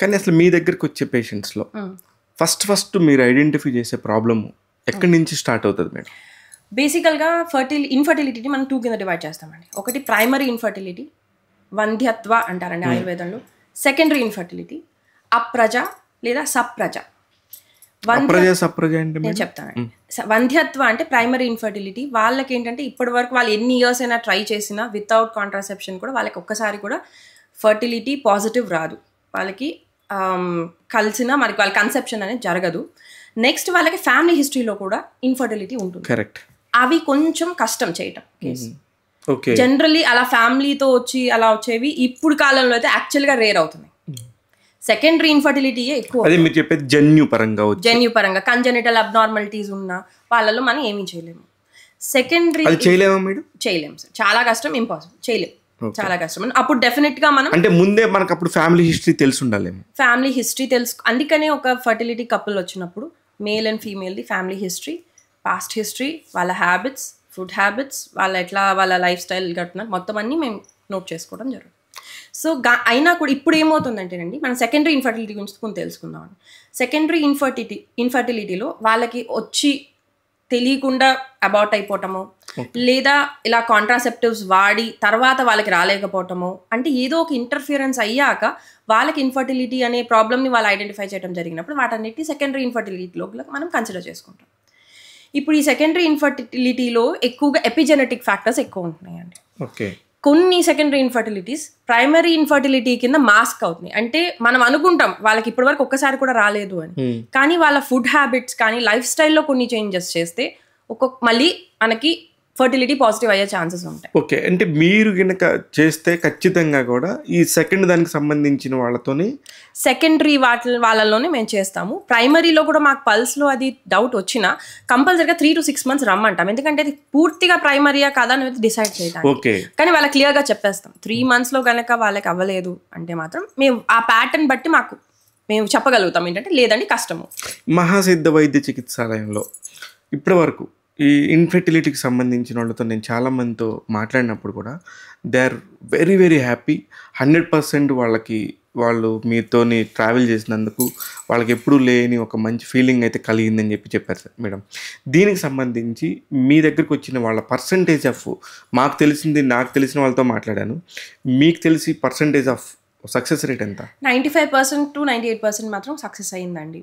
కానీ అసలు మీ దగ్గరకు వచ్చే పేషెంట్స్లో ఫస్ట్ ఫస్ట్ మీరు ఐడెంటిఫై చేసే ప్రాబ్లమ్ ఎక్కడి నుంచి స్టార్ట్ అవుతుంది మేడం బేసికల్గా ఫర్టిలి ఇన్ఫర్టిలిటీని మనం టూ కింద డివైడ్ చేస్తామండి ఒకటి ప్రైమరీ ఇన్ఫర్టిలిటీ వంధ్యత్వ అంటారండి ఆయుర్వేదంలో సెకండరీ ఇన్ఫర్టిలిటీ అప్రజ లేదా సప్రజ నేను చెప్తానండి వంధ్యత్వ అంటే ప్రైమరీ ఇన్ఫర్టిలిటీ వాళ్ళకి ఏంటంటే ఇప్పటి వరకు వాళ్ళు ఎన్ని ఇయర్స్ అయినా ట్రై చేసినా వితౌట్ కాంట్రాసెప్షన్ కూడా వాళ్ళకి ఒక్కసారి కూడా ఫర్టిలిటీ పాజిటివ్ రాదు వాళ్ళకి కలిసిన మరి వాళ్ళ కన్సెప్షన్ అనేది జరగదు నెక్స్ట్ వాళ్ళకి ఫ్యామిలీ హిస్టరీలో కూడా ఇన్ఫర్టిలిటీ ఉంటుంది కరెక్ట్ అవి కొంచెం కష్టం చేయటం ఓకే జనరల్లీ mm-hmm. అలా ఫ్యామిలీతో వచ్చి అలా వచ్చేవి ఇప్పుడు కాలంలో అయితే యాక్చువల్గా రేర్ అవుతున్నాయి సెకండరీ mm-hmm. ఇన్ఫర్టిలిటీ ఎక్కువ అదే మీరు చెప్పేది జన్యు పరంగా జన్యు పరంగా కంజనిటల్ అబ్నార్మాలిటీస్ ఉన్న వాళ్ళలో మనం ఏమీ చేయలేము సెకండరీ చేయలేము చేయలేము సార్ చాలా కష్టం ఇంపాసిబుల్ చేయలేము చాలా కష్టం అప్పుడు డెఫినెట్ గా మనం అంటే ముందే మనకు అప్పుడు ఫ్యామిలీ హిస్టరీ తెలిసి ఉండాలి ఫ్యామిలీ హిస్టరీ తెలుసు అందుకనే ఒక ఫర్టిలిటీ కపుల్ వచ్చినప్పుడు మేల్ అండ్ ఫీమేల్ది ఫ్యామిలీ హిస్టరీ పాస్ట్ హిస్టరీ వాళ్ళ హ్యాబిట్స్ ఫుడ్ హ్యాబిట్స్ వాళ్ళ ఎట్లా వాళ్ళ లైఫ్ స్టైల్ కట్టున్నారు మొత్తం అన్నీ మేము నోట్ చేసుకోవడం జరుగుతుంది సో అయినా కూడా ఇప్పుడు ఏమవుతుందంటేనండి మనం సెకండరీ ఇన్ఫర్టిలిటీ గురించి తెలుసుకుందాం సెకండరీ ఇన్ఫర్టిటీ ఇన్ఫర్టిలిటీలో వాళ్ళకి వచ్చి తెలియకుండా అబౌట్ అయిపోవటము లేదా ఇలా కాంట్రాసెప్టివ్స్ వాడి తర్వాత వాళ్ళకి రాలేకపోవటము అంటే ఏదో ఒక ఇంటర్ఫియరెన్స్ అయ్యాక వాళ్ళకి ఇన్ఫర్టిలిటీ అనే ప్రాబ్లమ్ని వాళ్ళు ఐడెంటిఫై చేయడం జరిగినప్పుడు వాటన్నిటి సెకండరీ ఇన్ఫర్టిలిటీలో మనం కన్సిడర్ చేసుకుంటాం ఇప్పుడు ఈ సెకండరీ ఇన్ఫర్టిలిటీలో ఎక్కువగా ఎపిజెనెటిక్ ఫ్యాక్టర్స్ ఎక్కువ ఉంటున్నాయండి ఓకే కొన్ని సెకండరీ ఇన్ఫర్టిలిటీస్ ప్రైమరీ ఇన్ఫర్టిలిటీ కింద మాస్క్ అవుతున్నాయి అంటే మనం అనుకుంటాం వాళ్ళకి ఇప్పటి వరకు ఒక్కసారి కూడా రాలేదు అని hmm. కానీ వాళ్ళ ఫుడ్ హ్యాబిట్స్ కానీ లైఫ్ స్టైల్లో కొన్ని చేంజెస్ చేస్తే ఒక్కొక్క మళ్ళీ మనకి ఫర్టిలిటీ పాజిటివ్ అయ్యే ఛాన్సెస్ ఉంటాయి ఓకే అంటే మీరు కనుక చేస్తే ఖచ్చితంగా కూడా ఈ సెకండ్ దానికి సంబంధించిన వాళ్ళతోని సెకండరీ వాటి వాళ్ళలోనే మేము చేస్తాము ప్రైమరీలో కూడా మాకు పల్స్లో అది డౌట్ వచ్చినా కంపల్సరీగా త్రీ టు సిక్స్ మంత్స్ రమ్మంటాం ఎందుకంటే అది పూర్తిగా ప్రైమరీయా కాదా అని డిసైడ్ చేయడానికి ఓకే కానీ వాళ్ళకి క్లియర్గా చెప్పేస్తాం త్రీ మంత్స్లో కనుక వాళ్ళకి అవ్వలేదు అంటే మాత్రం మేము ఆ ప్యాటర్న్ బట్టి మాకు మేము చెప్పగలుగుతాం ఏంటంటే లేదండి కష్టము మహాసిద్ధ వైద్య చికిత్సాలయంలో ఇప్పటి వరకు ఈ ఇన్ఫెర్టిలిటీకి సంబంధించిన వాళ్ళతో నేను చాలామందితో మాట్లాడినప్పుడు కూడా they are very very happy hundred percent వాళ్ళకి వాళ్ళు మీతోని ట్రావెల్ చేసినందుకు వాళ్ళకి ఎప్పుడూ లేని ఒక మంచి ఫీలింగ్ అయితే కలిగిందని చెప్పి చెప్పారు సార్ మేడం దీనికి సంబంధించి మీ దగ్గరికి వచ్చిన వాళ్ళ పర్సంటేజ్ ఆఫ్ మాకు తెలిసింది నాకు తెలిసిన వాళ్ళతో మాట్లాడాను మీకు తెలిసి పర్సంటేజ్ ఆఫ్ సక్సెస్ రేట్ ఎంత ninety five percent to ninety eight percent మాత్రం సక్సెస్ అయ్యిందండి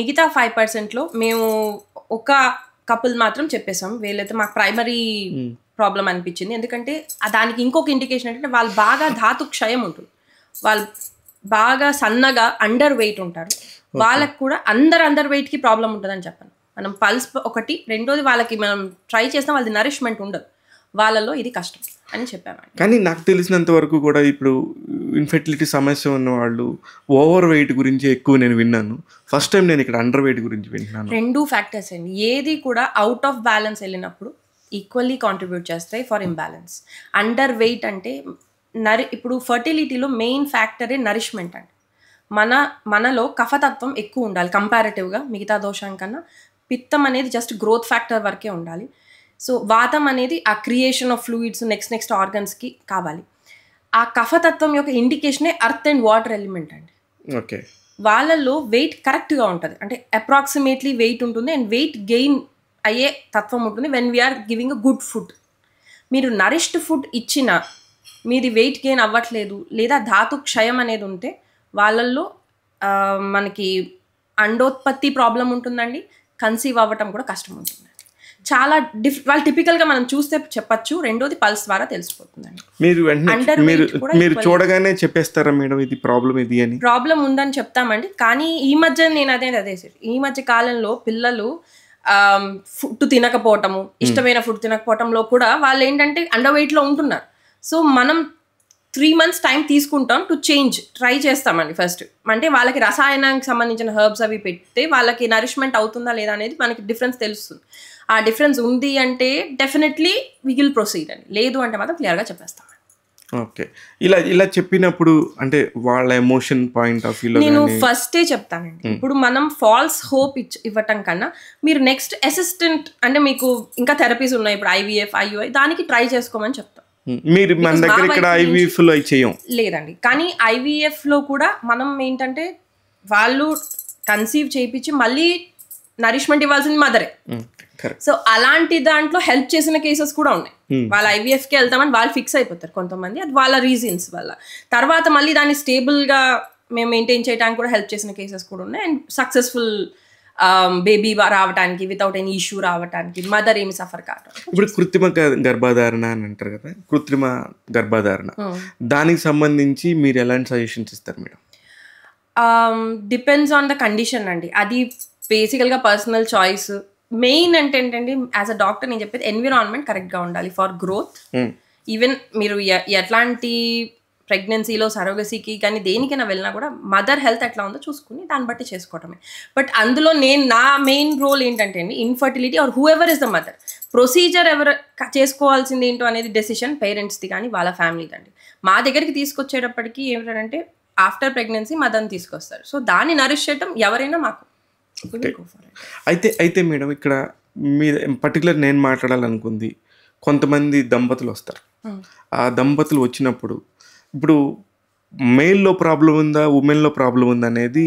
మిగతా ఫైవ్ పర్సెంట్లో మేము ఒక కపుల్ మాత్రం చెప్పేసాం వీళ్ళైతే మాకు ప్రైమరీ ప్రాబ్లం hmm. అనిపించింది ఎందుకంటే దానికి ఇంకొక ఇండికేషన్ ఏంటంటే వాళ్ళు బాగా ధాతు క్షయం ఉంటుంది వాళ్ళు బాగా సన్నగా అండర్ వెయిట్ ఉంటారు వాళ్ళకి కూడా అందరు అండర్ వెయిట్కి ప్రాబ్లం ఉంటుందని చెప్పాను మనం పల్స్ ఒకటి రెండోది వాళ్ళకి మనం ట్రై చేసినా వాళ్ళది నరిష్మెంట్ ఉండదు వాళ్ళలో ఇది కష్టం అని చెప్పాను కానీ నాకు తెలిసినంత వరకు కూడా ఇప్పుడు ఇన్ఫెర్టిలిటీ సమస్య ఉన్న వాళ్ళు ఓవర్ వెయిట్ గురించి ఎక్కువ నేను విన్నాను ఫస్ట్ టైం నేను ఇక్కడ అండర్ వెయిట్ గురించి విన్నాను రెండు ఫ్యాక్టర్స్ అండి ఏది కూడా అవుట్ ఆఫ్ బ్యాలెన్స్ వెళ్ళినప్పుడు ఈక్వల్లీ కాంట్రిబ్యూట్ చేస్తాయి ఫర్ ఇంబ్యాలెన్స్ అండర్ వెయిట్ అంటే నరి ఇప్పుడు ఫర్టిలిటీలో మెయిన్ ఫ్యాక్టరే నరిష్మెంట్ అండి మన మనలో కఫతత్వం ఎక్కువ ఉండాలి కంపారిటివ్గా మిగతా దోషం కన్నా పిత్తం అనేది జస్ట్ గ్రోత్ ఫ్యాక్టర్ వరకే ఉండాలి సో వాతం అనేది ఆ creation of fluids next next ఆర్గన్స్కి కావాలి ఆ కఫతత్వం యొక్క ఇండికేషనే అర్త్ అండ్ వాటర్ ఎలిమెంట్ అండి ఓకే వాళ్ళల్లో వెయిట్ కరెక్ట్గా ఉంటుంది అంటే అప్రాక్సిమేట్లీ వెయిట్ ఉంటుంది అండ్ వెయిట్ గెయిన్ అయ్యే తత్వం ఉంటుంది when we are giving a good food మీరు నరిష్డ్ ఫుడ్ ఇచ్చిన మీది వెయిట్ గెయిన్ అవ్వట్లేదు లేదా ధాతు క్షయం అనేది ఉంటే వాళ్ళల్లో మనకి అండోత్పత్తి ప్రాబ్లం ఉంటుందండి కన్సీవ్ అవ్వటం కూడా కష్టం ఉంటుంది చాలా డిఫ్ వాళ్ళు గా మనం చూస్తే చెప్పచ్చు రెండోది పల్స్ ద్వారా తెలిసిపోతుందండి మీరు మీరు చూడగానే చెప్పేస్తారా మేడం ఇది ప్రాబ్లం ఇది అని ప్రాబ్లం ఉందని చెప్తామండి కానీ ఈ మధ్య నేను అదే అదే ఈ మధ్య కాలంలో పిల్లలు ఫుడ్ తినకపోవటము hmm. ఇష్టమైన ఫుడ్ తినకపోవటంలో కూడా వాళ్ళు ఏంటంటే అండర్ వెయిట్ లో ఉంటున్నారు సో మనం త్రీ మంత్స్ టైం తీసుకుంటాం టు చేంజ్ ట్రై చేస్తామండి ఫస్ట్ అంటే వాళ్ళకి రసాయనానికి సంబంధించిన హర్బ్స్ అవి పెడితే వాళ్ళకి నరిష్మెంట్ అవుతుందా లేదా అనేది మనకి డిఫరెన్స్ తెలుస్తుంది ఆ డిఫరెన్స్ ఉంది అంటే డెఫినెట్లీ విల్ ప్రొసీడ్ అని లేదు అంటే మాత్రం క్లియర్గా చెప్పేస్తాను ఓకే ఇలా ఇలా చెప్పినప్పుడు అంటే వాళ్ళ ఎమోషన్ పాయింట్ ఆఫ్ వ్యూ నేను ఫస్టే చెప్తానండి ఇప్పుడు మనం ఫాల్స్ హోప్ ఇచ్చి ఇవ్వటం కన్నా మీరు నెక్స్ట్ అసిస్టెంట్ అంటే మీకు ఇంకా థెరపీస్ ఉన్నాయి ఇప్పుడు ఐవీఎఫ్ ఐయుఐ దానికి ట్రై చేసుకోమని చెప్తాం మీరు మన దగ్గర ఇక్కడ ఐవీఎఫ్ లో చేయం లేదండి కానీ ఐవీఎఫ్ లో కూడా మనం ఏంటంటే వాళ్ళు కన్సీవ్ చేయించి మళ్ళీ నరిష్మెంట్ ఇవ్వాల్సింది మదరే సో అలాంటి దాంట్లో హెల్ప్ చేసిన కేసెస్ కూడా ఉన్నాయి వాళ్ళ ఐవీఎఫ్ కి వెళ్తామని వాళ్ళు ఫిక్స్ అయిపోతారు కొంతమంది అది వాళ్ళ రీజన్స్ వల్ల తర్వాత మళ్ళీ దాన్ని స్టేబుల్ గా మేము మెయింటైన్ చేయడానికి కూడా హెల్ప్ చేసిన కేసెస్ కూడా ఉన్నాయి అండ్ సక్సెస్ఫుల్ బేబీ రావడానికి వితౌట్ ఎనీ ఇష్యూ రావడానికి మదర్ ఏమి సఫర్ కాదు ఇప్పుడు కృత్రిమ గర్భధారణ అని అంటారు కదా కృత్రిమ గర్భధారణ దానికి సంబంధించి మీరు ఎలాంటి సజెషన్స్ ఇస్తారు madam depends on the condition అండి అది బేసికల్గా పర్సనల్ చాయిస్ మెయిన్ అంటే ఏంటండి యాజ్ అ డాక్టర్ నేను చెప్పేది ఎన్విరాన్మెంట్ కరెక్ట్గా ఉండాలి ఫర్ గ్రోత్ ఈవెన్ మీరు ఎట్లాంటి ప్రెగ్నెన్సీలో సరోగసీకి కానీ దేనికైనా వెళ్ళినా కూడా మదర్ హెల్త్ ఎట్లా ఉందో చూసుకుని దాన్ని బట్టి చేసుకోవటమే బట్ అందులో నేను నా మెయిన్ రోల్ ఏంటంటే అండి infertility or whoever is the mother procedure ఎవరు చేసుకోవాల్సింది ఏంటో అనేది డెసిషన్ పేరెంట్స్ది కానీ వాళ్ళ ఫ్యామిలీది అండి మా దగ్గరికి తీసుకొచ్చేటప్పటికి ఏమిటంటే ఆఫ్టర్ ప్రెగ్నెన్సీ మదర్ని తీసుకొస్తారు సో దాన్ని నరిష్ చేయటం ఎవరైనా మాకు అయితే అయితే మేడం ఇక్కడ మీ పర్టికులర్ నేను మాట్లాడాలనుకుంది కొంతమంది దంపతులు వస్తారు ఆ దంపతులు వచ్చినప్పుడు ఇప్పుడు మెయిల్లో ప్రాబ్లం ఉందా ఉమెన్లో ప్రాబ్లం ఉందా అనేది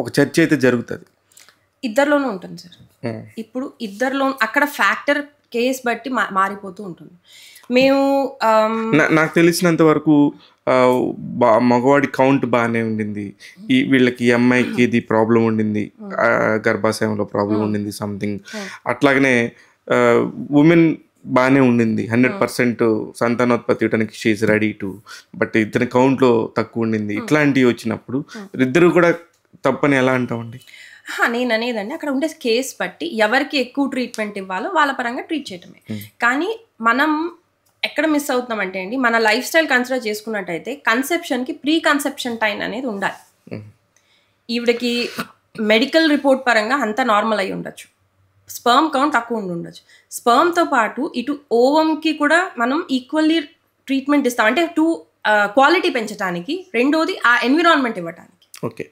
ఒక చర్చ అయితే జరుగుతుంది ఇద్దరిలోనూ ఉంటుంది సార్ ఇప్పుడు ఇద్దరిలో అక్కడ ఫ్యాక్టర్ కేస్ బట్టి మారిపోతూ ఉంటుంది మేము నాకు తెలిసినంత వరకు మగవాడి కౌంట్ బాగానే ఉండింది ఈ వీళ్ళకి ఈ అమ్మాయికి ఇది ప్రాబ్లం ఉండింది గర్భాశయంలో ప్రాబ్లం ఉండింది సంథింగ్ అట్లాగనే ఉమెన్ బాగానే ఉండింది హండ్రెడ్ పర్సెంట్ సంతానోత్పత్తి ఇవ్వడానికి షీఈ్ రెడీ టు బట్ ఇద్దరి కౌంట్లో తక్కువ ఉండింది ఇట్లాంటివి వచ్చినప్పుడు ఇద్దరు కూడా తప్పని ఎలా అంటామండి నేను అనేదండి అక్కడ ఉండే కేస్ బట్టి ఎవరికి ఎక్కువ ట్రీట్మెంట్ ఇవ్వాలో వాళ్ళ పరంగా ట్రీట్ చేయటమే కానీ మనం ఎక్కడ మిస్ అవుతున్నామంటే అండి మన లైఫ్ స్టైల్ కన్సిడర్ చేసుకున్నట్టయితే కన్సెప్షన్కి ప్రీ కన్సెప్షన్ టైం అనేది ఉండాలి ఈవిడకి మెడికల్ రిపోర్ట్ పరంగా అంతా నార్మల్ అయి ఉండొచ్చు స్పర్మ్ కౌంట్ తక్కువ ఉండి ఉండొచ్చు స్పర్మ్తో పాటు ఇటు ఓవంకి కూడా మనం ఈక్వల్లీ ట్రీట్మెంట్ ఇస్తాం అంటే టూ క్వాలిటీ పెంచడానికి రెండోది ఆ ఎన్విరాన్మెంట్ ఇవ్వడానికి ఓకే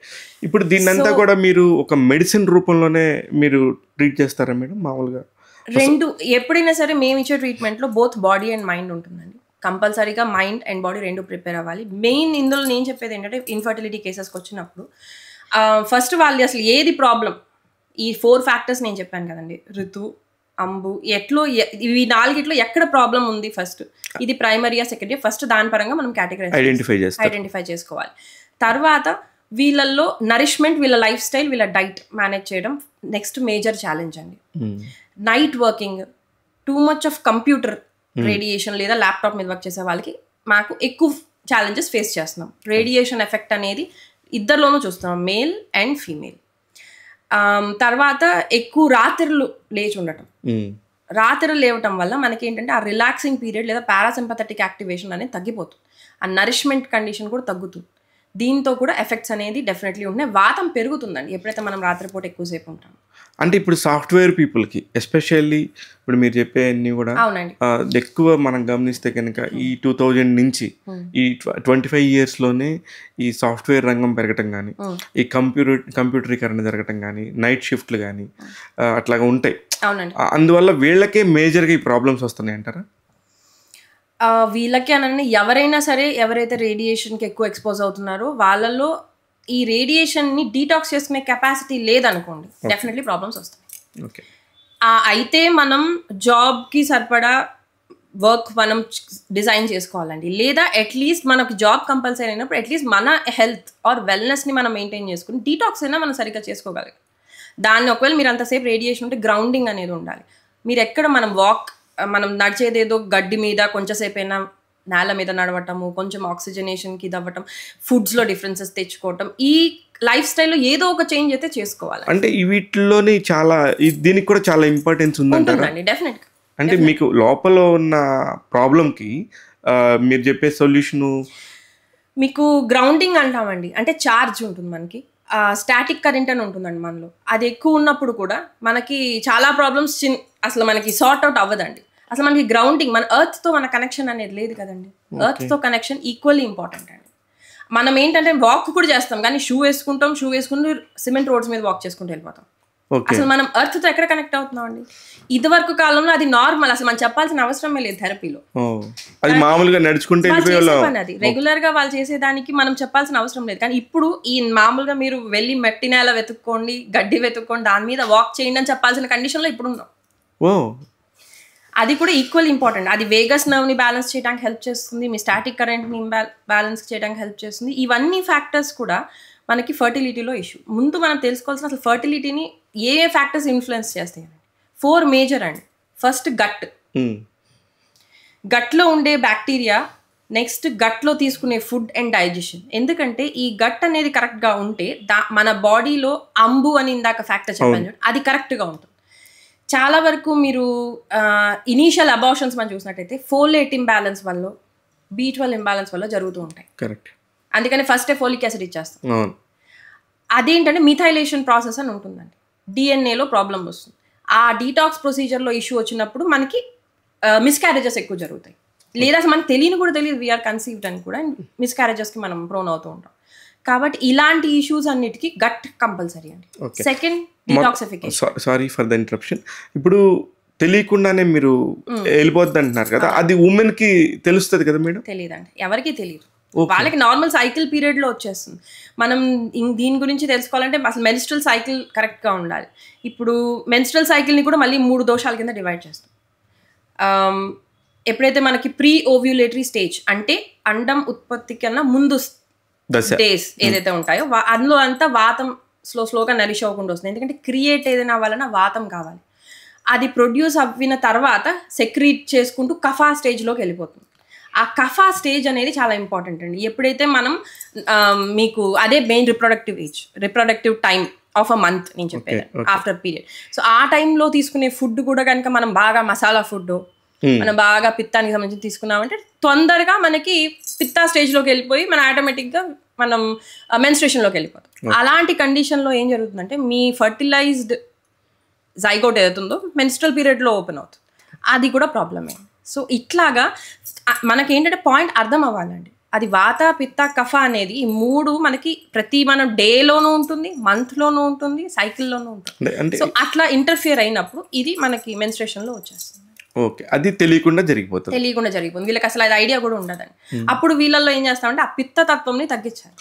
ఇప్పుడు దీన్నంతా కూడా మీరు ఒక మెడిసిన్ రూపంలోనే మీరు ట్రీట్ చేస్తారా మేడం మామూలుగా రెండు ఎప్పుడైనా సరే మేము ఇచ్చే ట్రీట్మెంట్లో బోత్ బాడీ అండ్ మైండ్ ఉంటుందండి కంపల్సరీగా మైండ్ అండ్ బాడీ రెండు ప్రిపేర్ అవ్వాలి మెయిన్ ఇందులో నేను చెప్పేది ఏంటంటే ఇన్ఫర్టిలిటీ కేసెస్కి వచ్చినప్పుడు ఫస్ట్ వాళ్ళు అసలు ఏది ప్రాబ్లం ఈ ఫోర్ ఫ్యాక్టర్స్ నేను చెప్పాను కదండి ఋతువు అంబు ఎట్లో ఇవి నాలుగిట్లో ఎక్కడ ప్రాబ్లం ఉంది ఫస్ట్ ఇది ప్రైమరీయా సెకండరీ ఫస్ట్ దాని పరంగా మనం కేటగరీ ఐడెంటిఫై చేసుకోవాలి తర్వాత వీళ్ళల్లో నరిష్మెంట్ వీళ్ళ లైఫ్ స్టైల్ వీళ్ళ డైట్ మేనేజ్ చేయడం నెక్స్ట్ మేజర్ ఛాలెంజ్ అండి night working too much of computer radiation లేదా ల్యాప్టాప్ మీద వర్క్ చేసే వాళ్ళకి మాకు ఎక్కువ ఛాలెంజెస్ ఫేస్ చేస్తున్నాం రేడియేషన్ ఎఫెక్ట్ అనేది ఇద్దరిలోనూ చూస్తున్నాం మేల్ అండ్ ఫీమేల్ తర్వాత ఎక్కువ రాత్రులు లేచి ఉండటం hmm. రాత్రి లేవటం వల్ల మనకి ఏంటంటే ఆ రిలాక్సింగ్ పీరియడ్ లేదా పారాసింపథటిక్ యాక్టివేషన్ అనేది తగ్గిపోతుంది ఆ నరిష్మెంట్ కండిషన్ కూడా తగ్గుతుంది దీంతో కూడా ఎఫెక్ట్స్ అనేది డెఫినెట్లీ ఉన్నాయి వాతం పెరుగుతుందండి ఎప్పుడైతే మనం రాత్రిపూట ఎక్కువసేపు ఉంటాం అంటే ఇప్పుడు సాఫ్ట్వేర్ పీపుల్కి ఎస్పెషల్లీ ఇప్పుడు మీరు చెప్పే అన్నీ కూడా ఎక్కువ మనం గమనిస్తే కనుక ఈ టూ థౌజండ్ నుంచి ఈ ట్వంటీ ఫైవ్ ఇయర్స్లోనే ఈ సాఫ్ట్వేర్ రంగం పెరగటం కానీ ఈ కంప్యూటర్ కంప్యూటరీకరణ జరగటం కానీ నైట్ షిఫ్ట్లు కానీ అట్లాగా ఉంటాయి అందువల్ల వీళ్ళకే మేజర్గా ఈ ప్రాబ్లమ్స్ వస్తున్నాయి అంటారా వీళ్ళకి అనని ఎవరైనా సరే ఎవరైతే రేడియేషన్కి ఎక్కువ ఎక్స్పోజ్ అవుతున్నారో వాళ్ళలో ఈ రేడియేషన్ని డీటాక్స్ చేసుకునే కెపాసిటీ లేదనుకోండి డెఫినెట్లీ ప్రాబ్లమ్స్ వస్తాయి అయితే మనం జాబ్కి సరిపడా వర్క్ మనం డిజైన్ చేసుకోవాలండి లేదా అట్లీస్ట్ మనకు జాబ్ కంపల్సరీ అయినప్పుడు అట్లీస్ట్ మన హెల్త్ ఆర్ వెల్నెస్ని మనం మెయింటైన్ చేసుకుని డీటాక్స్ అయినా మనం సరిగ్గా చేసుకోగలం దాన్ని ఒకవేళ మీరు అంతసేపు రేడియేషన్ ఉంటే గ్రౌండింగ్ అనేది ఉండాలి మీరు ఎక్కడ మనం వాక్ మనం నడిచేదేదో గడ్డి మీద కొంచెంసేపు అయినా నేల మీద నడవటము కొంచెం ఆక్సిజనేషన్కి ఇదవ్వటం ఫుడ్స్లో డిఫరెన్సెస్ తెచ్చుకోవటం ఈ లైఫ్ స్టైల్లో ఏదో ఒక చేంజ్ అయితే చేసుకోవాలి అంటే వీటిలోని చాలా దీనికి కూడా చాలా ఇంపార్టెన్స్ ఉందండి డెఫినెట్ అంటే మీకు లోపల ఉన్న ప్రాబ్లంకి మీరు చెప్పే సొల్యూషను మీకు గ్రౌండింగ్ అంటామండి అంటే ఛార్జ్ ఉంటుంది మనకి స్టాటిక్ కరెంట్ అని ఉంటుందండి మనలో అది ఎక్కువ ఉన్నప్పుడు కూడా మనకి చాలా ప్రాబ్లమ్స్ చిన్ అసలు మనకి సార్ట్ అవుట్ అవ్వదండి అసలు మనకి గ్రౌండింగ్ మన ఎర్త్ తో మన కనెక్షన్ అనేది లేదు కదండి ఎర్త్ తో కనెక్షన్ ఈక్వల్లీ ఇంపార్టెంట్ అండి మనం ఏంటంటే వాక్ కూడా చేస్తాం కానీ షూ వేసుకుంటాం షూ వేసుకుంటూ సిమెంట్ రోడ్స్ మీద వాక్ చేసుకుంటూ వెళ్ళిపోతాం అసలు మనం ఎర్త్ తో ఎక్కడ కనెక్ట్ అవుతున్నాం అండి ఇది వరకు కాలంలో అది నార్మల్ అసలు మనం చెప్పాల్సిన అవసరమే లేదు థెరపీలో అది మామూలుగా నడుచుకుంటే అది రెగ్యులర్ గా వాళ్ళు చేసేదానికి మనం చెప్పాల్సిన అవసరం లేదు కానీ ఇప్పుడు ఈ మామూలుగా మీరు వెళ్ళి మట్టి నేల వెతుక్కోండి గడ్డి వెతుక్కోండి దాని మీద వాక్ చేయండి అని చెప్పాల్సిన కండిషన్ లో ఇప్పుడు ఉన్నాం అది కూడా ఈక్వల్ ఇంపార్టెంట్ అది వేగస్ నర్వ్ని బ్యాలెన్స్ చేయడానికి హెల్ప్ చేస్తుంది మీ స్టాటిక్ కరెంట్ని బ్యాలెన్స్ చేయడానికి హెల్ప్ చేస్తుంది ఇవన్నీ ఫ్యాక్టర్స్ కూడా మనకి ఫర్టిలిటీలో ఇష్యూ ముందు మనం తెలుసుకోవాల్సిన అసలు ఫర్టిలిటీని ఏ ఏ ఫ్యాక్టర్స్ ఇన్ఫ్లుయెన్స్ చేస్తాయి four major and first gut గట్లో ఉండే బ్యాక్టీరియా నెక్స్ట్ గట్లో తీసుకునే ఫుడ్ అండ్ డైజెషన్ ఎందుకంటే ఈ గట్ అనేది కరెక్ట్గా ఉంటే దా మన బాడీలో అంబు అని ఇందాక ఫ్యాక్టర్ చెప్పాను అది కరెక్ట్గా ఉంటుంది చాలా వరకు మీరు ఇనీషియల్ అబార్షన్స్ మనం చూసినట్టయితే ఫోలేట్ ఇంబ్యాలెన్స్ వల్ల బీ ట్వెల్వ్ ఇంబ్యాలెన్స్ వల్ల జరుగుతూ ఉంటాయి కరెక్ట్ అందుకని ఫస్టే ఫోలిక్ యాసిడ్ ఇచ్చేస్తాం అదేంటంటే మిథైలేషన్ ప్రాసెస్ అని ఉంటుందండి డిఎన్ఏలో ప్రాబ్లం వస్తుంది ఆ డీటాక్స్ ప్రొసీజర్లో ఇష్యూ వచ్చినప్పుడు మనకి మిస్క్యారేజెస్ ఎక్కువ జరుగుతాయి లేదా మనకు తెలియని కూడా తెలియదు వీఆర్ కన్సీవ్డ్ అని కూడా మిస్క్యారేజెస్కి మనం ప్రోన్ అవుతూ ఉంటాం కాబట్టి ఇలాంటి ఇష్యూస్ అన్నిటికీ గట్ కంపల్సరీ అండి second sorry for the interruption ఇప్పుడు తెలియకుండానే మీరు వెళ్ళిపోద్ది అంటున్నారు కదా అది ఉమెన్ కి తెలుస్తుంది కదా మేడం తెలియదండి ఎవరికి తెలియదు వాళ్ళకి నార్మల్ సైకిల్ పీరియడ్ లో వచ్చేస్తుంది మనం దీని గురించి తెలుసుకోవాలంటే అసలు మెన్స్ట్రల్ సైకిల్ కరెక్ట్ గా ఉండాలి ఇప్పుడు మెన్స్ట్రల్ సైకిల్ ని కూడా మళ్ళీ మూడు దోషాల కింద డివైడ్ చేస్తాం ఎప్పుడైతే మనకి ప్రీ ఓవ్యులేటరీ స్టేజ్ అంటే అండం ఉత్పత్తి కన్నా ముందు డేస్ ఏదైతే ఉంటాయో అందులో అంతా వాతం స్లో స్లోగా నరిష్ అవ్వకుండా వస్తుంది ఎందుకంటే క్రియేట్ ఏదైనా అవ్వాలన్నా వాతం కావాలి అది ప్రొడ్యూస్ అవ్విన తర్వాత సెక్రీట్ చేసుకుంటూ కఫా స్టేజ్లోకి వెళ్ళిపోతుంది ఆ కఫా స్టేజ్ అనేది చాలా ఇంపార్టెంట్ అండి ఎప్పుడైతే మనం మీకు అదే main reproductive age reproductive time of a month నేను చెప్పేది ఆఫ్టర్ పీరియడ్ సో ఆ టైంలో తీసుకునే ఫుడ్ కూడా కనుక మనం బాగా మసాలా ఫుడ్ మనం బాగా పిత్తానికి సంబంధించి తీసుకున్నామంటే తొందరగా మనకి పిత్తా స్టేజ్లోకి వెళ్ళిపోయి మనం ఆటోమేటిక్గా మనం మెన్స్ట్రేషన్లోకి వెళ్ళిపోతాం అలాంటి కండిషన్లో ఏం జరుగుతుందంటే మీ ఫర్టిలైజ్డ్ జైగౌట్ ఏదైతుందో మెన్స్ట్రల్ పీరియడ్లో ఓపెన్ అవుతుంది అది కూడా ప్రాబ్లమే సో ఇట్లాగా మనకి ఏంటంటే పాయింట్ అర్థం అవ్వాలండి అది వాత పిత్త కఫ అనేది ఈ మూడు మనకి ప్రతి మనం డేలోనూ ఉంటుంది మంత్లోనూ ఉంటుంది సైకిల్లోనూ ఉంటుంది సో అట్లా ఇంటర్ఫియర్ అయినప్పుడు ఇది మనకి మెన్స్ట్రేషన్లో వచ్చేస్తుంది ఓకే అది తెలియకుండా జరిగిపోతుంది తెలియకుండా జరిగిపోతుంది వీళ్ళకి అసలు అది ఐడియా కూడా ఉండదండి hmm. అప్పుడు వీళ్ళల్లో ఏం చేస్తామంటే ఆ పిత్త తత్వంని తగ్గించాలి